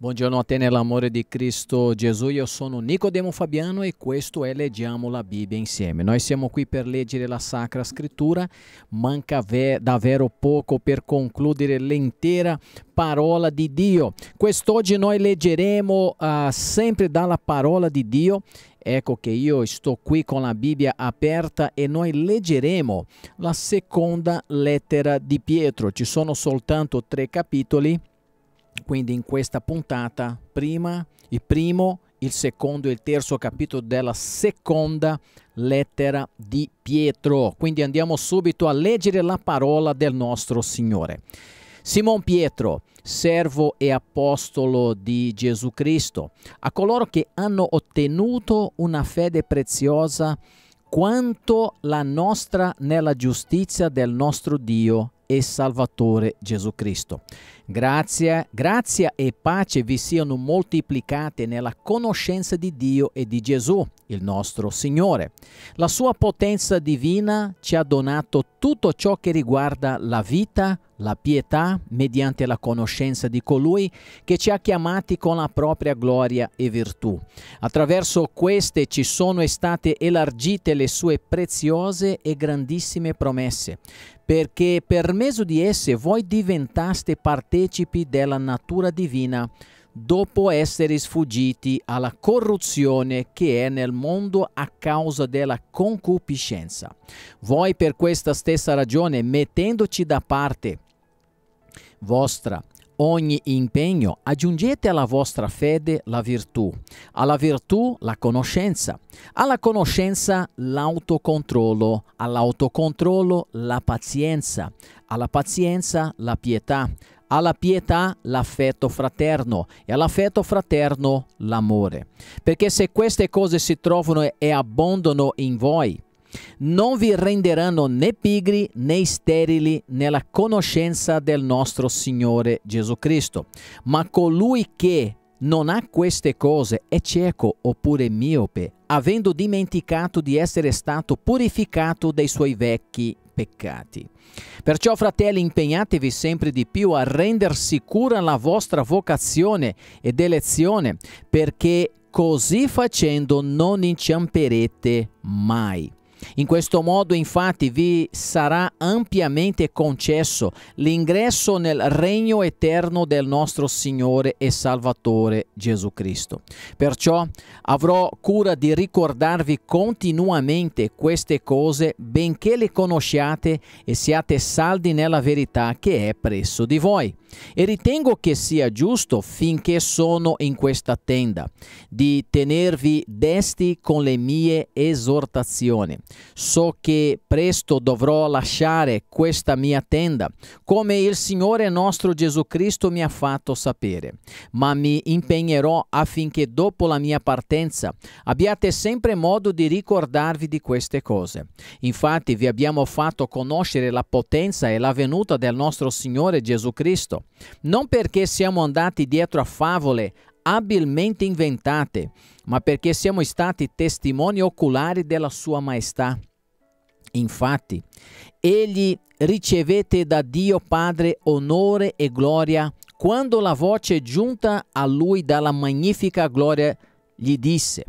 Buongiorno a te nell'amore di Cristo Gesù, io sono Nicodemo Fabiano e questo è Leggiamo la Bibbia insieme. Noi siamo qui per leggere la Sacra Scrittura, manca davvero poco per concludere l'intera parola di Dio. Quest'oggi noi leggeremo uh, sempre dalla parola di Dio Ecco che io sto qui con la Bibbia aperta e noi leggeremo la seconda lettera di Pietro. Ci sono soltanto tre capitoli quindi in questa puntata, prima il primo, il secondo e il terzo capitolo della seconda lettera di Pietro. Quindi andiamo subito a leggere la parola del nostro Signore. Simon Pietro, servo e apostolo di Gesù Cristo, a coloro che hanno ottenuto una fede preziosa quanto la nostra nella giustizia del nostro Dio e Salvatore Gesù Cristo. Grazie, grazia e pace vi siano moltiplicate nella conoscenza di Dio e di Gesù, il nostro Signore. La sua potenza divina ci ha donato tutto ciò che riguarda la vita, la pietà, mediante la conoscenza di colui che ci ha chiamati con la propria gloria e virtù. Attraverso queste ci sono state elargite le sue preziose e grandissime promesse, perché per mezzo di esse voi diventaste parte partecipi della natura divina dopo essere sfuggiti alla corruzione che è nel mondo a causa della concupiscenza. Voi per questa stessa ragione, mettendoci da parte vostra ogni impegno, aggiungete alla vostra fede la virtù, alla virtù la conoscenza, alla conoscenza l'autocontrollo, all'autocontrollo la pazienza, alla pazienza la pietà, alla pietà l'affetto fraterno e all'affetto fraterno l'amore. Perché se queste cose si trovano e abbondano in voi, non vi renderanno né pigri né sterili nella conoscenza del nostro Signore Gesù Cristo. Ma colui che non ha queste cose è cieco oppure miope, avendo dimenticato di essere stato purificato dai suoi vecchi peccati. Perciò, fratelli, impegnatevi sempre di più a rendere sicura la vostra vocazione ed elezione, perché così facendo non inciamperete mai. In questo modo infatti vi sarà ampiamente concesso l'ingresso nel regno eterno del nostro Signore e Salvatore Gesù Cristo. Perciò avrò cura di ricordarvi continuamente queste cose benché le conosciate e siate saldi nella verità che è presso di voi e ritengo che sia giusto finché sono in questa tenda di tenervi desti con le mie esortazioni. So che presto dovrò lasciare questa mia tenda, come il Signore nostro Gesù Cristo mi ha fatto sapere, ma mi impegnerò affinché dopo la mia partenza abbiate sempre modo di ricordarvi di queste cose. Infatti vi abbiamo fatto conoscere la potenza e la venuta del nostro Signore Gesù Cristo non perché siamo andati dietro a favole abilmente inventate, ma perché siamo stati testimoni oculari della sua maestà. Infatti, egli ricevette da Dio Padre onore e gloria quando la voce giunta a lui dalla magnifica gloria gli disse,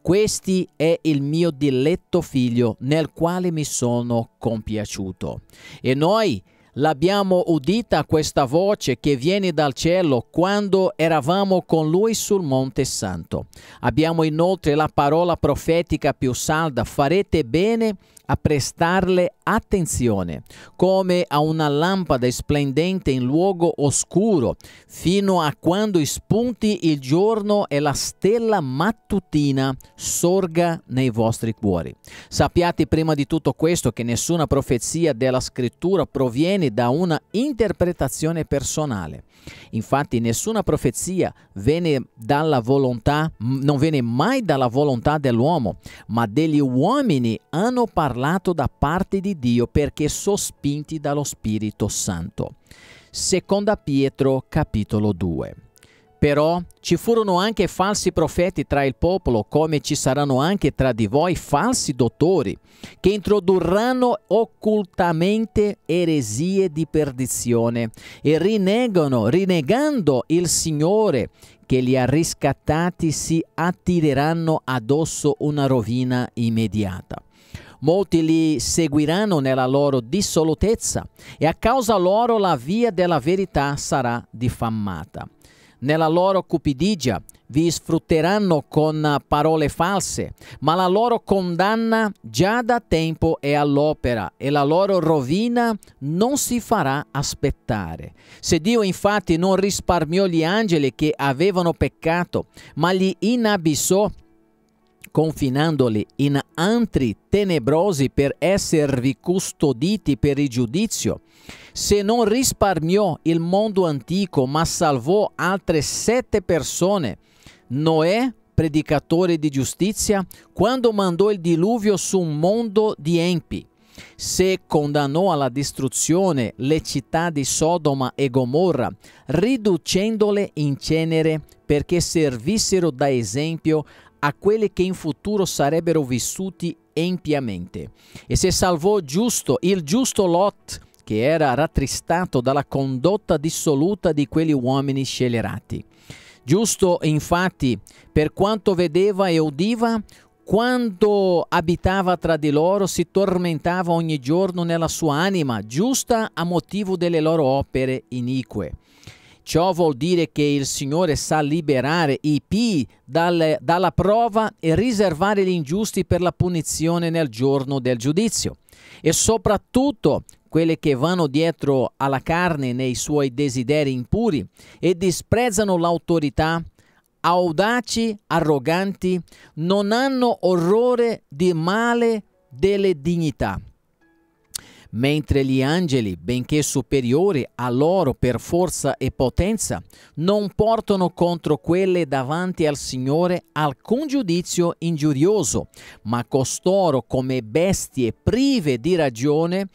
questo è il mio diletto figlio nel quale mi sono compiaciuto. E noi l'abbiamo udita questa voce che viene dal cielo quando eravamo con lui sul Monte Santo. Abbiamo inoltre la parola profetica più salda, farete bene a prestarle attenzione, come a una lampada splendente in luogo oscuro, fino a quando spunti il giorno e la stella mattutina sorga nei vostri cuori. Sappiate prima di tutto questo che nessuna profezia della scrittura proviene da una interpretazione personale. Infatti nessuna profezia viene dalla volontà, non viene mai dalla volontà dell'uomo, ma degli uomini hanno parlato parlato da parte di Dio perché sospinti dallo Spirito Santo. Seconda Pietro capitolo 2. Però ci furono anche falsi profeti tra il popolo, come ci saranno anche tra di voi falsi dottori, che introdurranno occultamente eresie di perdizione e rinegano, rinnegando il Signore che li ha riscattati, si attireranno addosso una rovina immediata. Molti li seguiranno nella loro dissolutezza e a causa loro la via della verità sarà diffamata. Nella loro cupidigia vi sfrutteranno con parole false, ma la loro condanna già da tempo è all'opera e la loro rovina non si farà aspettare. Se Dio infatti non risparmiò gli angeli che avevano peccato, ma li inabissò confinandoli in antri tenebrosi per esservi custoditi per il giudizio, se non risparmiò il mondo antico ma salvò altre sette persone, Noè, predicatore di giustizia, quando mandò il diluvio su un mondo di empi. Se condannò alla distruzione le città di Sodoma e Gomorra, riducendole in cenere perché servissero da esempio a quelli che in futuro sarebbero vissuti empiamente. E se salvò giusto, il giusto Lot, che era rattristato dalla condotta dissoluta di quegli uomini scelerati. Giusto, infatti, per quanto vedeva e udiva, quando abitava tra di loro si tormentava ogni giorno nella sua anima, giusta a motivo delle loro opere inique. Ciò vuol dire che il Signore sa liberare i pii dalle, dalla prova e riservare gli ingiusti per la punizione nel giorno del giudizio. E soprattutto quelli che vanno dietro alla carne nei suoi desideri impuri e disprezzano l'autorità, audaci, arroganti, non hanno orrore di male delle dignità mentre gli angeli, benché superiori a loro per forza e potenza, non portano contro quelle davanti al Signore alcun giudizio ingiurioso, ma costoro come bestie prive di ragione,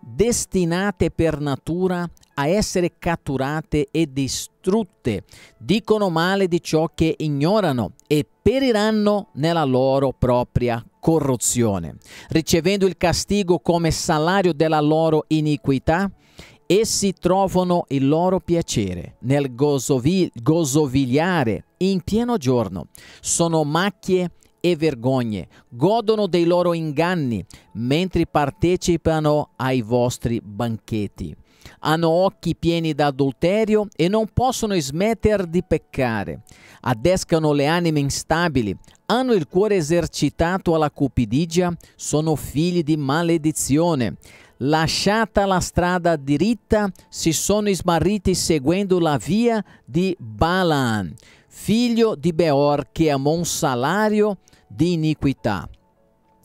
destinate per natura a essere catturate e distrutte, dicono male di ciò che ignorano e periranno nella loro propria corruzione, ricevendo il castigo come salario della loro iniquità, essi trovano il loro piacere nel gozovi gozovigliare in pieno giorno. Sono macchie e vergogne, godono dei loro inganni mentre partecipano ai vostri banchetti hanno occhi pieni d'adulterio e non possono smettere di peccare, adescano le anime instabili, hanno il cuore esercitato alla cupidigia, sono figli di maledizione. Lasciata la strada diritta, si sono smarriti seguendo la via di Balaam, figlio di Beor che amò un salario di iniquità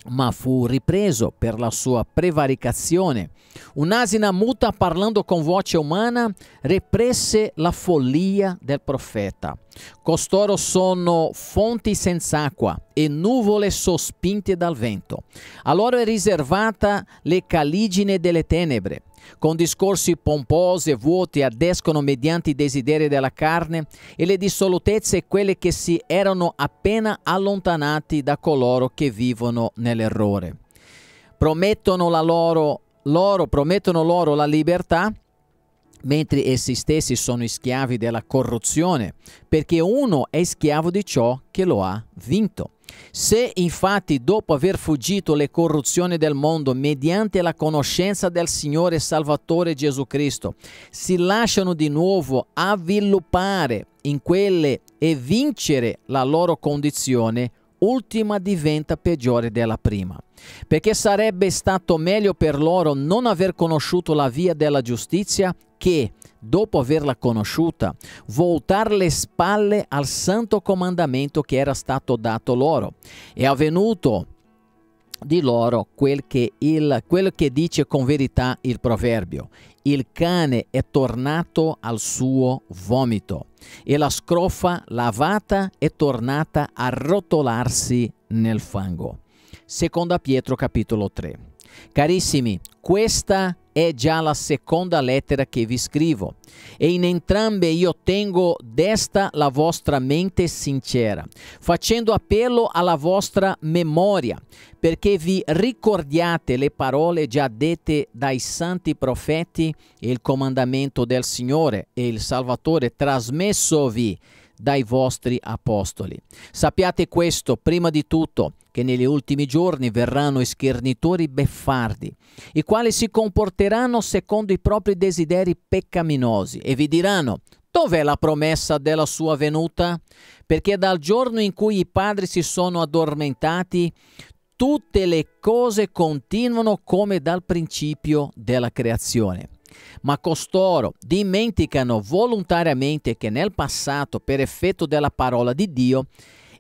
ma fu ripreso per la sua prevaricazione. Un'asina muta parlando con voce umana represse la follia del profeta. Costoro sono fonti senza acqua e nuvole sospinte dal vento. A loro è riservata le caligine delle tenebre con discorsi pomposi e vuoti adescono mediante i desideri della carne e le dissolutezze quelle che si erano appena allontanati da coloro che vivono nell'errore. Promettono loro, loro, promettono loro la libertà, mentre essi stessi sono schiavi della corruzione, perché uno è schiavo di ciò che lo ha vinto. Se infatti dopo aver fuggito le corruzioni del mondo mediante la conoscenza del Signore Salvatore Gesù Cristo, si lasciano di nuovo avviluppare in quelle e vincere la loro condizione, ultima diventa peggiore della prima, perché sarebbe stato meglio per loro non aver conosciuto la via della giustizia che, dopo averla conosciuta, voltar le spalle al santo comandamento che era stato dato loro. È avvenuto di loro quel che, il, quel che dice con verità il proverbio. Il cane è tornato al suo vomito e la scrofa lavata è tornata a rotolarsi nel fango. Seconda Pietro capitolo 3. Carissimi, questa è già la seconda lettera che vi scrivo e in entrambe io tengo desta la vostra mente sincera, facendo appello alla vostra memoria, perché vi ricordiate le parole già dette dai santi profeti e il comandamento del Signore e il Salvatore trasmessovi dai vostri apostoli. Sappiate questo prima di tutto, che negli ultimi giorni verranno schernitori beffardi, i quali si comporteranno secondo i propri desideri peccaminosi e vi diranno Dov'è la promessa della sua venuta? Perché dal giorno in cui i padri si sono addormentati, tutte le cose continuano come dal principio della creazione. Ma costoro dimenticano volontariamente che nel passato, per effetto della parola di Dio,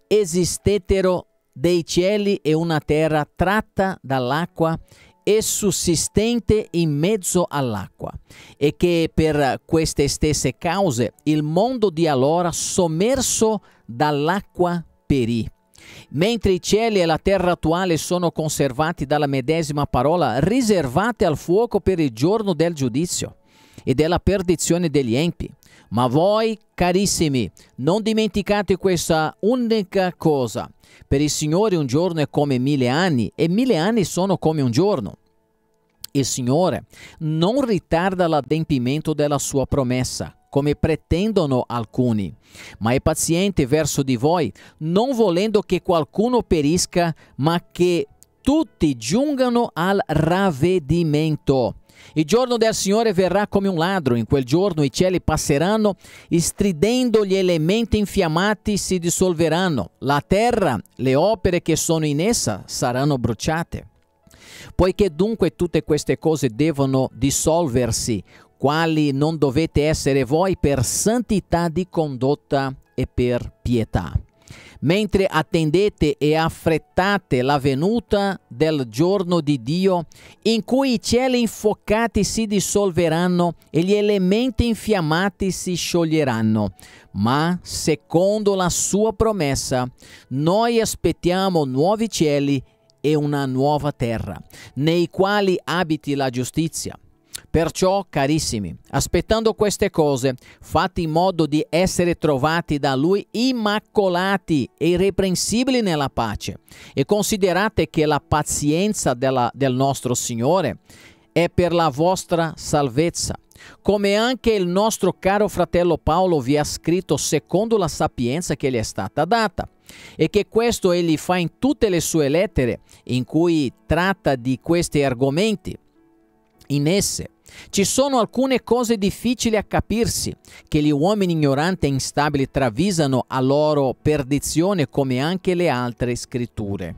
esistettero dei cieli e una terra tratta dall'acqua e sussistente in mezzo all'acqua, e che per queste stesse cause il mondo di allora sommerso dall'acqua perì. Mentre i cieli e la terra attuale sono conservati dalla medesima parola, riservate al fuoco per il giorno del giudizio e della perdizione degli empi. Ma voi, carissimi, non dimenticate questa unica cosa. Per il Signore un giorno è come mille anni e mille anni sono come un giorno. Il Signore non ritarda l'adempimento della sua promessa, come pretendono alcuni, ma è paziente verso di voi, non volendo che qualcuno perisca, ma che tutti giungano al ravvedimento. Il giorno del Signore verrà come un ladro, in quel giorno i cieli passeranno, stridendo gli elementi infiammati si dissolveranno, la terra, le opere che sono in essa saranno bruciate. Poiché dunque tutte queste cose devono dissolversi, quali non dovete essere voi per santità di condotta e per pietà, mentre attendete e affrettate la venuta del giorno di Dio in cui i cieli infuocati si dissolveranno e gli elementi infiammati si scioglieranno. Ma secondo la sua promessa, noi aspettiamo nuovi cieli e una nuova terra, nei quali abiti la giustizia. Perciò, carissimi, aspettando queste cose, fate in modo di essere trovati da Lui immacolati e irreprensibili nella pace. E considerate che la pazienza della, del nostro Signore è per la vostra salvezza. Come anche il nostro caro fratello Paolo vi ha scritto secondo la sapienza che gli è stata data e che questo egli fa in tutte le sue lettere in cui tratta di questi argomenti. In esse ci sono alcune cose difficili a capirsi, che gli uomini ignoranti e instabili travisano a loro perdizione come anche le altre scritture.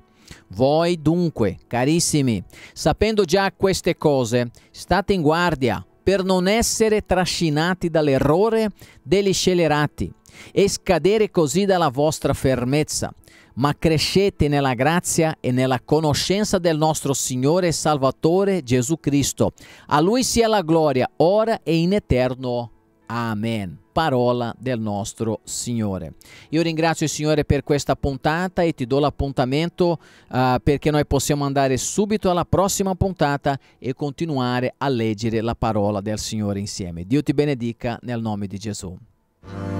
Voi dunque, carissimi, sapendo già queste cose, state in guardia per non essere trascinati dall'errore degli scelerati e scadere così dalla vostra fermezza, ma crescete nella grazia e nella conoscenza del nostro Signore e Salvatore Gesù Cristo. A Lui sia la gloria, ora e in eterno. Amen. Parola del nostro Signore. Io ringrazio il Signore per questa puntata e ti do l'appuntamento uh, perché noi possiamo andare subito alla prossima puntata e continuare a leggere la parola del Signore insieme. Dio ti benedica nel nome di Gesù.